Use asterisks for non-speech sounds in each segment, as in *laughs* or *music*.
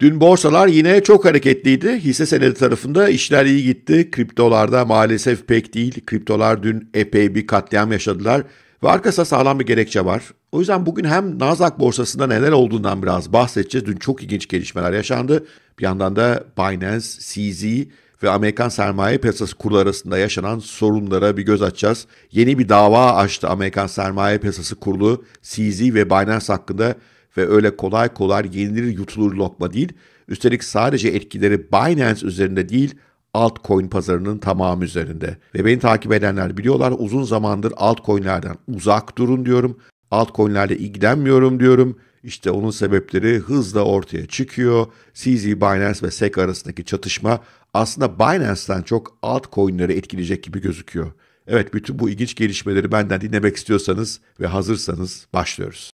Dün borsalar yine çok hareketliydi. Hisse senedi tarafında işler iyi gitti. Kriptolarda maalesef pek değil. Kriptolar dün epey bir katliam yaşadılar. Ve arkasında sağlam bir gerekçe var. O yüzden bugün hem Nasdaq borsasında neler olduğundan biraz bahsedeceğiz. Dün çok ilginç gelişmeler yaşandı. Bir yandan da Binance, CZ ve Amerikan sermaye piyasası kurulu arasında yaşanan sorunlara bir göz açacağız. Yeni bir dava açtı Amerikan sermaye piyasası kurulu CZ ve Binance hakkında ve öyle kolay kolay yenilir yutulur lokma değil. Üstelik sadece etkileri Binance üzerinde değil, altcoin pazarının tamamı üzerinde. Ve beni takip edenler biliyorlar uzun zamandır altcoinlerden uzak durun diyorum. Altcoinlerle ilgilenmiyorum diyorum. İşte onun sebepleri hızla ortaya çıkıyor. CZ Binance ve SEC arasındaki çatışma aslında Binance'ten çok altcoin'leri etkileyecek gibi gözüküyor. Evet bütün bu ilginç gelişmeleri benden dinlemek istiyorsanız ve hazırsanız başlıyoruz.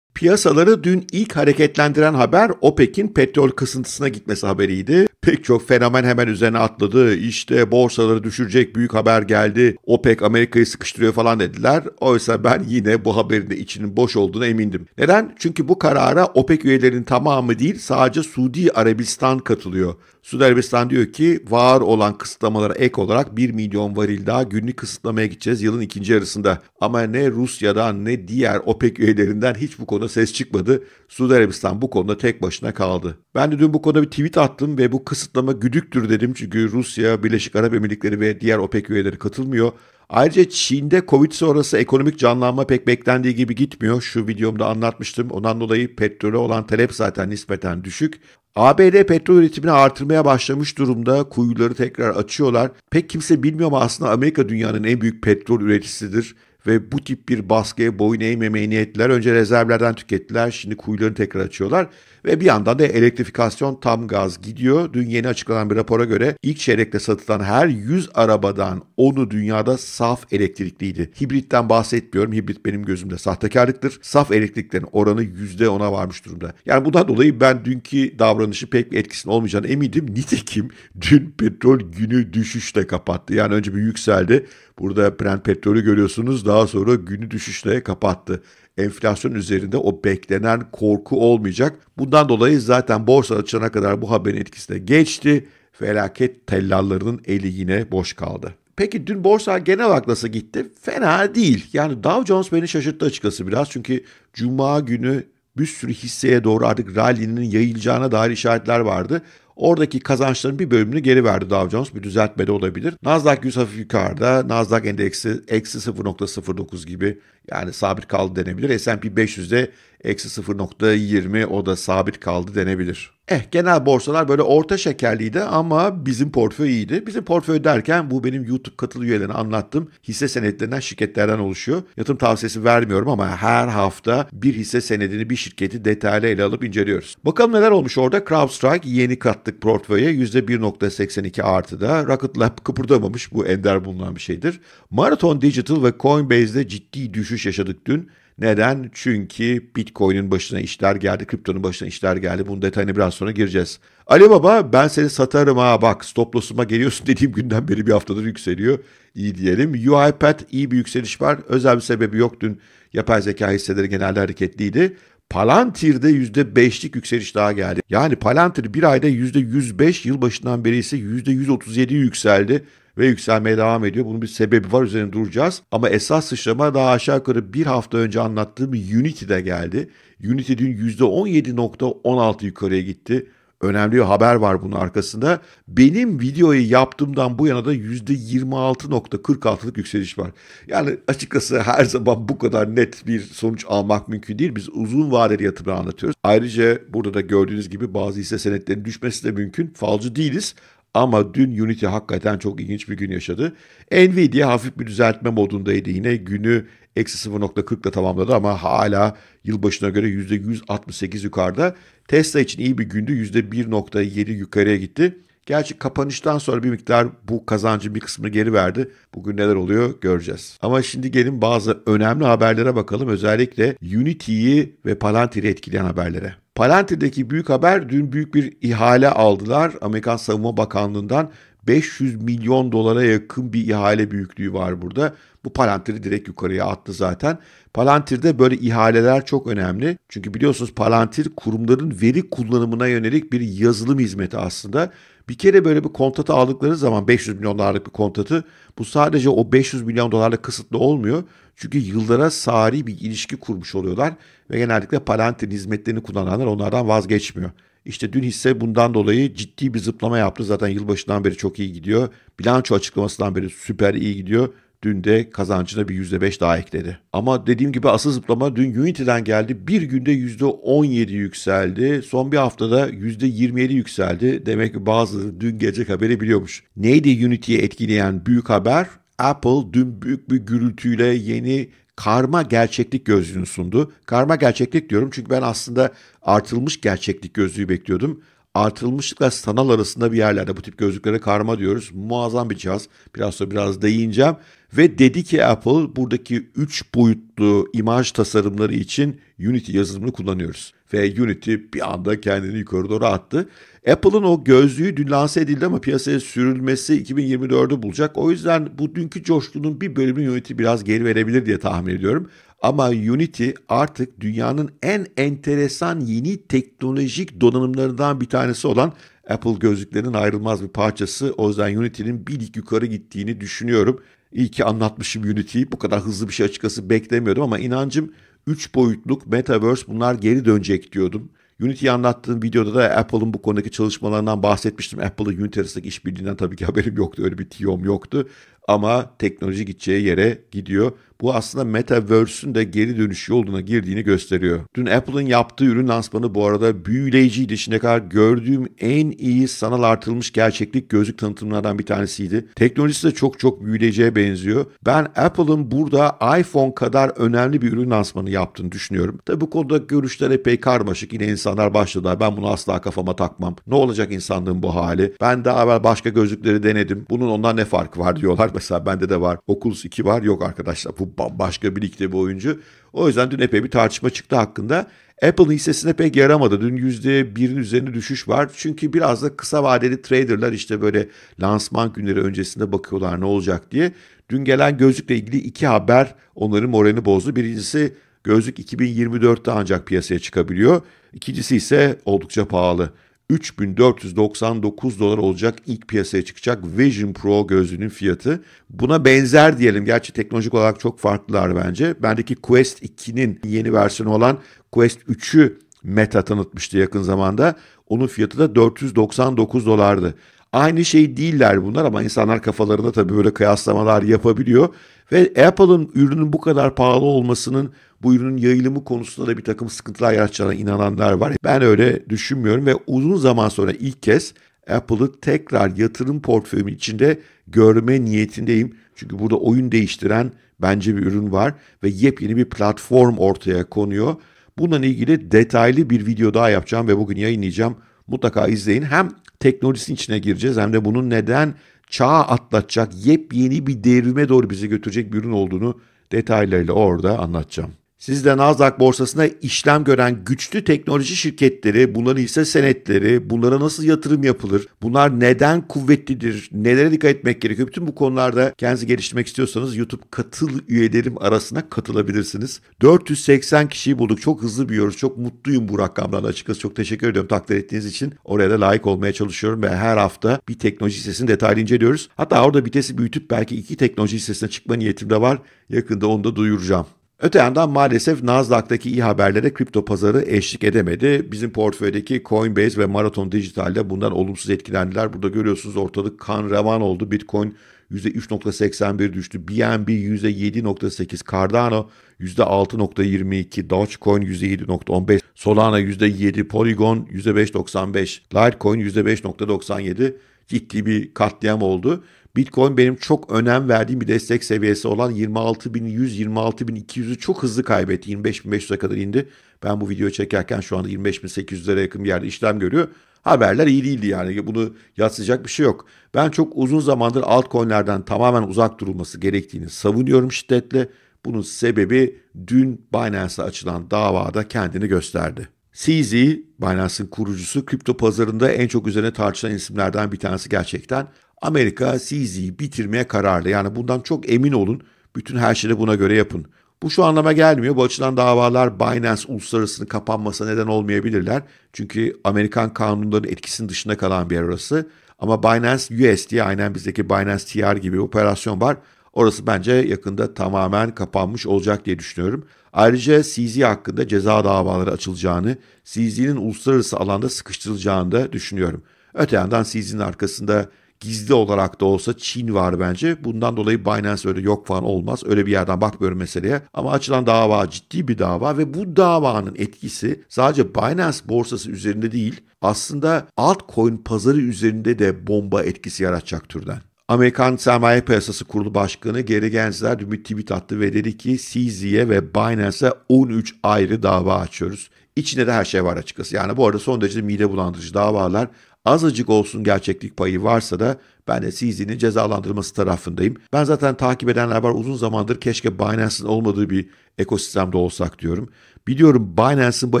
Piyasaları dün ilk hareketlendiren haber OPEC'in petrol kısıntısına gitmesi haberiydi. Pek çok fenomen hemen üzerine atladı. İşte borsaları düşürecek büyük haber geldi. OPEC Amerika'yı sıkıştırıyor falan dediler. Oysa ben yine bu haberin de içinin boş olduğuna emindim. Neden? Çünkü bu karara OPEC üyelerinin tamamı değil sadece Suudi Arabistan katılıyor. Suudi Arabistan diyor ki var olan kısıtlamalara ek olarak 1 milyon varil daha günlük kısıtlamaya gideceğiz yılın ikinci yarısında. Ama ne Rusya'dan ne diğer OPEC üyelerinden hiç bu konuda ses çıkmadı. Suudi Arabistan bu konuda tek başına kaldı. Ben de dün bu konuda bir tweet attım ve bu kısıtlama güdüktür dedim. Çünkü Rusya, Birleşik Arap Emirlikleri ve diğer OPEC üyeleri katılmıyor. Ayrıca Çin'de Covid sonrası ekonomik canlanma pek beklendiği gibi gitmiyor. Şu videomda anlatmıştım. Ondan dolayı petrole olan talep zaten nispeten düşük. ABD petrol üretimini artırmaya başlamış durumda. Kuyuları tekrar açıyorlar. Pek kimse bilmiyor ama aslında Amerika dünyanın en büyük petrol üreticisidir ve bu tip bir baskıya boyun eğmemeyi niyetler. Önce rezervlerden tükettiler, şimdi kuyularını tekrar açıyorlar ve bir yandan da elektrifikasyon tam gaz gidiyor. Dün yeni açıklanan bir rapora göre ilk çeyrekte satılan her 100 arabadan 10'u dünyada saf elektrikliydi. Hibritten bahsetmiyorum. Hibrit benim gözümde sahtekarlıktır. Saf elektriklerin oranı %10'a varmış durumda. Yani bundan dolayı ben dünkü davranışı pek bir etkisinin olmayacağını eminim. *laughs* Nitekim dün petrol günü düşüşle kapattı. Yani önce bir yükseldi. Burada Brent petrolü görüyorsunuz da daha sonra günü düşüşle kapattı. Enflasyon üzerinde o beklenen korku olmayacak. Bundan dolayı zaten borsa açana kadar bu haberin etkisine geçti. Felaket tellallarının eli yine boş kaldı. Peki dün borsa genel olarak nasıl gitti? Fena değil. Yani Dow Jones beni şaşırttı açıkçası biraz. Çünkü cuma günü bir sürü hisseye doğru artık rally'nin yayılacağına dair işaretler vardı. Oradaki kazançların bir bölümünü geri verdi Dow Jones. Bir de olabilir. Nasdaq 100 hafif yukarıda. Nasdaq endeksi eksi 0.09 gibi yani sabit kaldı denebilir. S&P 500'de Eksi 0.20 o da sabit kaldı denebilir. Eh genel borsalar böyle orta şekerliydi ama bizim portföy iyiydi. Bizim portföy derken bu benim YouTube katıl üyelerine anlattım. Hisse senetlerinden şirketlerden oluşuyor. Yatırım tavsiyesi vermiyorum ama her hafta bir hisse senedini bir şirketi detaylı ele alıp inceliyoruz. Bakalım neler olmuş orada. CrowdStrike yeni kattık portföye %1.82 artıda. Rocket Lab kıpırdamamış bu ender bulunan bir şeydir. Marathon Digital ve Coinbase'de ciddi düşüş yaşadık dün. Neden? Çünkü Bitcoin'in başına işler geldi, kriptonun başına işler geldi. Bunun detayına biraz sonra gireceğiz. Ali Baba ben seni satarım ha bak stop loss'uma geliyorsun *laughs* dediğim günden beri bir haftadır yükseliyor. İyi diyelim. UiPath iyi bir yükseliş var. Özel bir sebebi yok. Dün yapay zeka hisseleri genelde hareketliydi. Palantir'de %5'lik yükseliş daha geldi. Yani Palantir bir ayda %105 yılbaşından beri ise %137 yükseldi ve yükselmeye devam ediyor. Bunun bir sebebi var üzerine duracağız. Ama esas sıçrama daha aşağı yukarı bir hafta önce anlattığım Unity'de geldi. Unity dün %17.16 yukarıya gitti. Önemli bir haber var bunun arkasında. Benim videoyu yaptığımdan bu yana da %26.46'lık yükseliş var. Yani açıkçası her zaman bu kadar net bir sonuç almak mümkün değil. Biz uzun vadeli yatırımı anlatıyoruz. Ayrıca burada da gördüğünüz gibi bazı hisse senetlerinin düşmesi de mümkün. Falcı değiliz ama dün Unity hakikaten çok ilginç bir gün yaşadı. Nvidia hafif bir düzeltme modundaydı yine. Günü eksi 0.40 ile tamamladı ama hala yılbaşına göre %168 yukarıda. Tesla için iyi bir gündü. %1.7 yukarıya gitti. Gerçi kapanıştan sonra bir miktar bu kazancın bir kısmını geri verdi. Bugün neler oluyor göreceğiz. Ama şimdi gelin bazı önemli haberlere bakalım. Özellikle Unity'yi ve Palantir'i etkileyen haberlere. Palantir'deki büyük haber dün büyük bir ihale aldılar. Amerikan Savunma Bakanlığı'ndan 500 milyon dolara yakın bir ihale büyüklüğü var burada. Bu Palantir'i direkt yukarıya attı zaten. Palantir'de böyle ihaleler çok önemli. Çünkü biliyorsunuz Palantir kurumların veri kullanımına yönelik bir yazılım hizmeti aslında. Bir kere böyle bir kontratı aldıkları zaman 500 milyon dolarlık bir kontratı bu sadece o 500 milyon dolarla kısıtlı olmuyor. Çünkü yıllara sari bir ilişki kurmuş oluyorlar ve genellikle Palantir'in hizmetlerini kullananlar onlardan vazgeçmiyor. İşte dün hisse bundan dolayı ciddi bir zıplama yaptı. Zaten yılbaşından beri çok iyi gidiyor. Bilanço açıklamasından beri süper iyi gidiyor. Dün de kazancına bir %5 daha ekledi. Ama dediğim gibi asıl zıplama dün Unity'den geldi. Bir günde %17 yükseldi. Son bir haftada %27 yükseldi. Demek ki bazı dün gece haberi biliyormuş. Neydi Unity'yi etkileyen büyük haber? Apple dün büyük bir gürültüyle yeni karma gerçeklik gözlüğünü sundu. Karma gerçeklik diyorum çünkü ben aslında artılmış gerçeklik gözlüğü bekliyordum artırılmışlıkla sanal arasında bir yerlerde bu tip gözlüklere karma diyoruz. Muazzam bir cihaz. Biraz sonra biraz değineceğim. Ve dedi ki Apple buradaki 3 boyutlu imaj tasarımları için Unity yazılımını kullanıyoruz. Ve Unity bir anda kendini yukarı doğru attı. Apple'ın o gözlüğü dün lanse edildi ama piyasaya sürülmesi 2024'ü bulacak. O yüzden bu dünkü coşkunun bir bölümünü Unity biraz geri verebilir diye tahmin ediyorum. Ama Unity artık dünyanın en enteresan yeni teknolojik donanımlarından bir tanesi olan Apple gözlüklerinin ayrılmaz bir parçası. O yüzden Unity'nin bir dik yukarı gittiğini düşünüyorum. İyi ki anlatmışım Unity'yi. Bu kadar hızlı bir şey açıkçası beklemiyordum ama inancım 3 boyutluk Metaverse bunlar geri dönecek diyordum. Unity'yi anlattığım videoda da Apple'ın bu konudaki çalışmalarından bahsetmiştim. Apple'ın Unity arasındaki işbirliğinden tabii ki haberim yoktu. Öyle bir tiyom yoktu ama teknoloji gideceği yere gidiyor. Bu aslında Metaverse'ün de geri dönüş yoluna girdiğini gösteriyor. Dün Apple'ın yaptığı ürün lansmanı bu arada büyüleyiciydi. Şimdiye kadar gördüğüm en iyi sanal artırılmış gerçeklik gözlük tanıtımlardan bir tanesiydi. Teknolojisi de çok çok büyüleyiciye benziyor. Ben Apple'ın burada iPhone kadar önemli bir ürün lansmanı yaptığını düşünüyorum. Tabi bu konuda görüşler epey karmaşık. Yine insanlar başladılar. Ben bunu asla kafama takmam. Ne olacak insanlığın bu hali? Ben daha evvel başka gözlükleri denedim. Bunun ondan ne farkı var diyorlar. Mesela bende de var. Oculus 2 var. Yok arkadaşlar bu başka bir ligde bir oyuncu. O yüzden dün epey bir tartışma çıktı hakkında. Apple hissesine pek yaramadı. Dün %1'in üzerine düşüş var. Çünkü biraz da kısa vadeli traderlar işte böyle lansman günleri öncesinde bakıyorlar ne olacak diye. Dün gelen gözlükle ilgili iki haber onların moralini bozdu. Birincisi gözlük 2024'te ancak piyasaya çıkabiliyor. İkincisi ise oldukça pahalı. 3499 dolar olacak ilk piyasaya çıkacak Vision Pro gözlüğünün fiyatı. Buna benzer diyelim. Gerçi teknolojik olarak çok farklılar bence. Bendeki Quest 2'nin yeni versiyonu olan Quest 3'ü Meta tanıtmıştı yakın zamanda. Onun fiyatı da 499 dolardı. Aynı şey değiller bunlar ama insanlar kafalarında tabii böyle kıyaslamalar yapabiliyor. Ve Apple'ın ürünün bu kadar pahalı olmasının bu ürünün yayılımı konusunda da bir takım sıkıntılar yaratacağına inananlar var. Ben öyle düşünmüyorum ve uzun zaman sonra ilk kez Apple'ı tekrar yatırım portföyüm içinde görme niyetindeyim. Çünkü burada oyun değiştiren bence bir ürün var ve yepyeni bir platform ortaya konuyor. Bununla ilgili detaylı bir video daha yapacağım ve bugün yayınlayacağım. Mutlaka izleyin. Hem teknolojisinin içine gireceğiz hem de bunun neden çağa atlatacak yepyeni bir devrime doğru bizi götürecek bir ürün olduğunu detaylarıyla orada anlatacağım. Siz de Nasdaq borsasına işlem gören güçlü teknoloji şirketleri, bunların ise senetleri, bunlara nasıl yatırım yapılır, bunlar neden kuvvetlidir, nelere dikkat etmek gerekiyor? Bütün bu konularda kendinizi geliştirmek istiyorsanız YouTube katıl üyelerim arasına katılabilirsiniz. 480 kişiyi bulduk. Çok hızlı büyüyoruz. Çok mutluyum bu rakamdan açıkçası. Çok teşekkür ediyorum takdir ettiğiniz için. Oraya da layık olmaya çalışıyorum ve her hafta bir teknoloji hissesini detaylı inceliyoruz. Hatta orada vitesi büyütüp belki iki teknoloji hissesine çıkma niyetim de var. Yakında onu da duyuracağım. Öte yandan maalesef Nasdaq'taki iyi haberlere kripto pazarı eşlik edemedi. Bizim portföydeki Coinbase ve Marathon Digital'de bundan olumsuz etkilendiler. Burada görüyorsunuz ortalık kan revan oldu. Bitcoin %3.81 düştü. BNB %7.8, Cardano %6.22, Dogecoin %7.15, Solana %7, Polygon %5.95, Litecoin %5.97 ciddi bir katliam oldu. Bitcoin benim çok önem verdiğim bir destek seviyesi olan 26.100, 26.200'ü çok hızlı kaybetti. 25.500'e kadar indi. Ben bu videoyu çekerken şu anda 25.800'lere yakın bir yerde işlem görüyor. Haberler iyi değildi yani bunu yatsıyacak bir şey yok. Ben çok uzun zamandır altcoin'lerden tamamen uzak durulması gerektiğini savunuyorum şiddetle. Bunun sebebi dün Binance'a açılan davada kendini gösterdi. CZ, Binance'ın kurucusu kripto pazarında en çok üzerine tartışılan isimlerden bir tanesi gerçekten. Amerika CZ'yi bitirmeye kararlı. Yani bundan çok emin olun. Bütün her şeyi buna göre yapın. Bu şu anlama gelmiyor. Bu açıdan davalar Binance uluslararasının kapanmasına neden olmayabilirler. Çünkü Amerikan kanunlarının etkisinin dışında kalan bir yer orası. Ama Binance US diye aynen bizdeki Binance TR gibi bir operasyon var. Orası bence yakında tamamen kapanmış olacak diye düşünüyorum. Ayrıca CZ hakkında ceza davaları açılacağını, CZ'nin uluslararası alanda sıkıştırılacağını da düşünüyorum. Öte yandan CZ'nin arkasında Gizli olarak da olsa Çin var bence. Bundan dolayı Binance öyle yok falan olmaz. Öyle bir yerden bakmıyorum meseleye. Ama açılan dava ciddi bir dava ve bu davanın etkisi sadece Binance borsası üzerinde değil aslında altcoin pazarı üzerinde de bomba etkisi yaratacak türden. Amerikan Sermaye Piyasası Kurulu Başkanı Gary Gensler dün bir tweet attı ve dedi ki CZ'ye ve Binance'a 13 ayrı dava açıyoruz. İçinde de her şey var açıkçası. Yani bu arada son derece mide bulandırıcı davalar azıcık olsun gerçeklik payı varsa da ben de CZ'nin cezalandırılması tarafındayım. Ben zaten takip edenler var uzun zamandır keşke Binance'ın olmadığı bir ekosistemde olsak diyorum. Biliyorum Binance'ın bu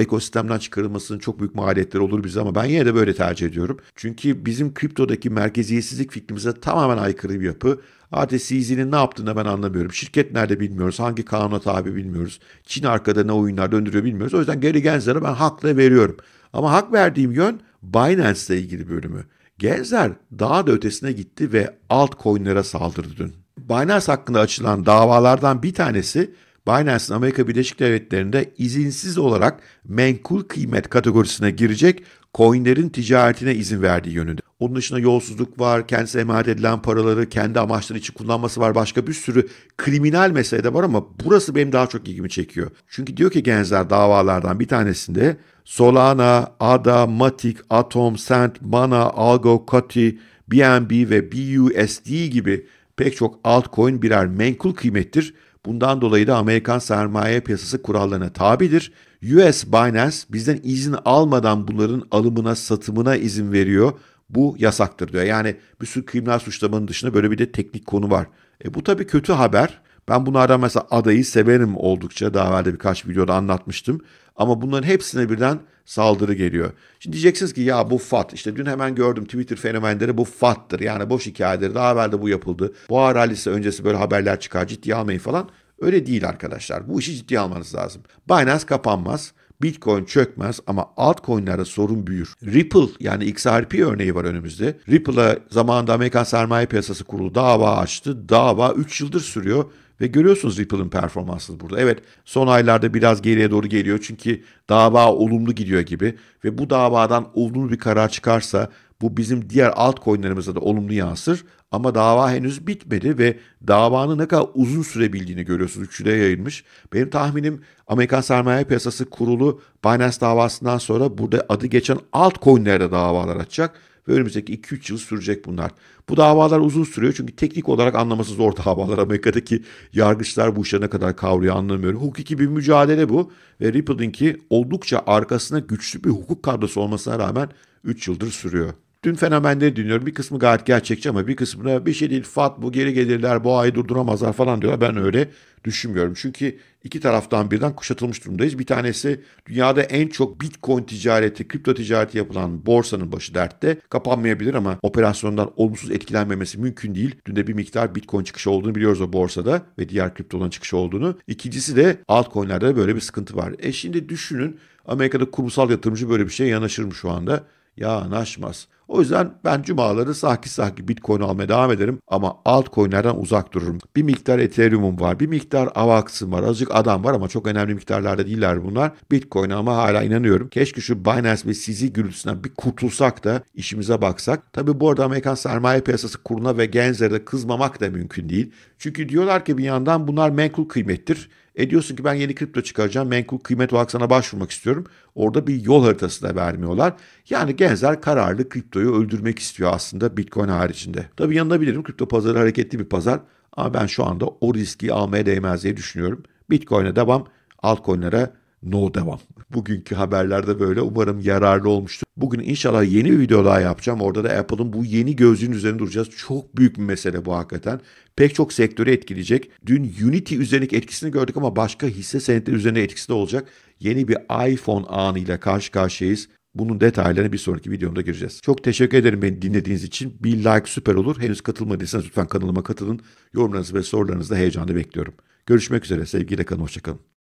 ekosistemden çıkarılmasının çok büyük maliyetleri olur bize ama ben yine de böyle tercih ediyorum. Çünkü bizim kriptodaki merkeziyetsizlik fikrimize tamamen aykırı bir yapı. Artık CZ'nin ne yaptığını ben anlamıyorum. Şirket nerede bilmiyoruz. Hangi kanuna tabi bilmiyoruz. Çin arkada ne oyunlar döndürüyor bilmiyoruz. O yüzden geri Gensler'e ben hakla veriyorum. Ama hak verdiğim yön Binance ile ilgili bölümü. Gensler daha da ötesine gitti ve altcoin'lere saldırdı dün. Binance hakkında açılan davalardan bir tanesi Binance'ın Amerika Birleşik Devletleri'nde izinsiz olarak menkul kıymet kategorisine girecek coinlerin ticaretine izin verdiği yönünde. Onun dışında yolsuzluk var, kendisine emanet edilen paraları kendi amaçları için kullanması var. Başka bir sürü kriminal mesele de var ama burası benim daha çok ilgimi çekiyor. Çünkü diyor ki gençler davalardan bir tanesinde Solana, ADA, Matic, Atom, Sent, Mana, Algo, Kati, BNB ve BUSD gibi pek çok altcoin birer menkul kıymettir. Bundan dolayı da Amerikan sermaye piyasası kurallarına tabidir US Binance bizden izin almadan bunların alımına, satımına izin veriyor. Bu yasaktır diyor. Yani bir sürü kriminal suçlamanın dışında böyle bir de teknik konu var. E bu tabii kötü haber. Ben bunlardan mesela adayı severim oldukça. Daha evvel de birkaç videoda anlatmıştım. Ama bunların hepsine birden saldırı geliyor. Şimdi diyeceksiniz ki ya bu FAT. işte dün hemen gördüm Twitter fenomenleri bu FAT'tır. Yani boş hikayeleri daha evvel de bu yapıldı. Bu rallisi öncesi böyle haberler çıkar ciddiye almayın falan. Öyle değil arkadaşlar. Bu işi ciddiye almanız lazım. Binance kapanmaz. Bitcoin çökmez ama altcoin'lerde sorun büyür. Ripple yani XRP örneği var önümüzde. Ripple'a zamanında Amerikan Sermaye Piyasası Kurulu dava açtı. Dava 3 yıldır sürüyor ve görüyorsunuz Ripple'ın performansını burada. Evet son aylarda biraz geriye doğru geliyor çünkü dava olumlu gidiyor gibi ve bu davadan olumlu bir karar çıkarsa bu bizim diğer altcoin'lerimize de olumlu yansır. Ama dava henüz bitmedi ve davanın ne kadar uzun sürebildiğini görüyorsunuz. Üçlüye yayılmış. Benim tahminim Amerikan Sermaye Piyasası Kurulu Binance davasından sonra burada adı geçen altcoin'lerde davalar açacak. Ve önümüzdeki 2-3 yıl sürecek bunlar. Bu davalar uzun sürüyor çünkü teknik olarak anlaması zor *laughs* davalar. Amerika'daki yargıçlar bu işe ne kadar kavruyor anlamıyorum. Hukuki bir mücadele bu ve ki oldukça arkasına güçlü bir hukuk kadrosu olmasına rağmen 3 yıldır sürüyor. Dün fenomenleri dinliyorum. Bir kısmı gayet gerçekçi ama bir kısmına bir şey değil. Fat bu geri gelirler bu ayı durduramazlar falan diyorlar. Ben öyle düşünmüyorum. Çünkü iki taraftan birden kuşatılmış durumdayız. Bir tanesi dünyada en çok bitcoin ticareti, kripto ticareti yapılan borsanın başı dertte. Kapanmayabilir ama operasyondan olumsuz etkilenmemesi mümkün değil. Dün de bir miktar bitcoin çıkışı olduğunu biliyoruz o borsada ve diğer kripto olan çıkışı olduğunu. İkincisi de altcoin'lerde böyle bir sıkıntı var. E şimdi düşünün Amerika'da kurumsal yatırımcı böyle bir şeye yanaşır mı şu anda? Ya Yanaşmaz. O yüzden ben cumaları sahki sahki Bitcoin almaya devam ederim ama altcoin'lerden uzak dururum. Bir miktar Ethereum'um var, bir miktar Avax'ım var, azıcık adam var ama çok önemli miktarlarda değiller bunlar. Bitcoin ama hala inanıyorum. Keşke şu Binance ve sizi gürültüsünden bir kurtulsak da işimize baksak. Tabi bu arada Amerikan Sermaye Piyasası kuruna ve Genzer'e kızmamak da mümkün değil. Çünkü diyorlar ki bir yandan bunlar menkul kıymettir. E diyorsun ki ben yeni kripto çıkaracağım. Menkul kıymet olarak sana başvurmak istiyorum. Orada bir yol haritası da vermiyorlar. Yani gençler kararlı kriptoyu öldürmek istiyor aslında Bitcoin haricinde. Tabii yanılabilirim. Kripto pazarı hareketli bir pazar. Ama ben şu anda o riski almaya değmez diye düşünüyorum. Bitcoin'e devam, altcoin'lere no devam. Bugünkü haberlerde böyle. Umarım yararlı olmuştur. Bugün inşallah yeni bir video daha yapacağım. Orada da Apple'ın bu yeni gözlüğün üzerine duracağız. Çok büyük bir mesele bu hakikaten. Pek çok sektörü etkileyecek. Dün Unity üzerindeki etkisini gördük ama başka hisse senetleri üzerine etkisi de olacak. Yeni bir iPhone anıyla karşı karşıyayız. Bunun detaylarını bir sonraki videomda gireceğiz. Çok teşekkür ederim beni dinlediğiniz için. Bir like süper olur. Henüz katılmadıysanız lütfen kanalıma katılın. Yorumlarınızı ve sorularınızı da heyecanla bekliyorum. Görüşmek üzere. Sevgiyle kalın. Hoşçakalın.